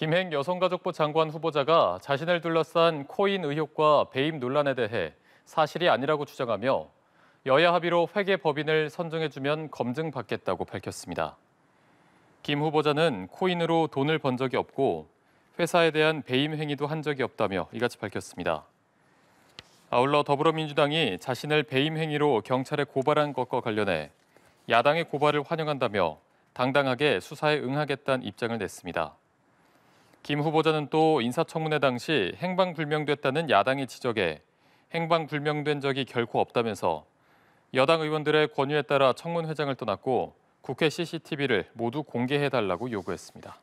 김행 여성가족부 장관 후보자가 자신을 둘러싼 코인 의혹과 배임 논란에 대해 사실이 아니라고 주장하며 여야 합의로 회계 법인을 선정해주면 검증받겠다고 밝혔습니다. 김 후보자는 코인으로 돈을 번 적이 없고 회사에 대한 배임 행위도 한 적이 없다며 이같이 밝혔습니다. 아울러 더불어민주당이 자신을 배임 행위로 경찰에 고발한 것과 관련해 야당의 고발을 환영한다며 당당하게 수사에 응하겠다는 입장을 냈습니다. 김 후보자는 또 인사청문회 당시 행방불명됐다는 야당의 지적에 행방불명된 적이 결코 없다면서 여당 의원들의 권유에 따라 청문회장을 떠났고 국회 CCTV를 모두 공개해달라고 요구했습니다.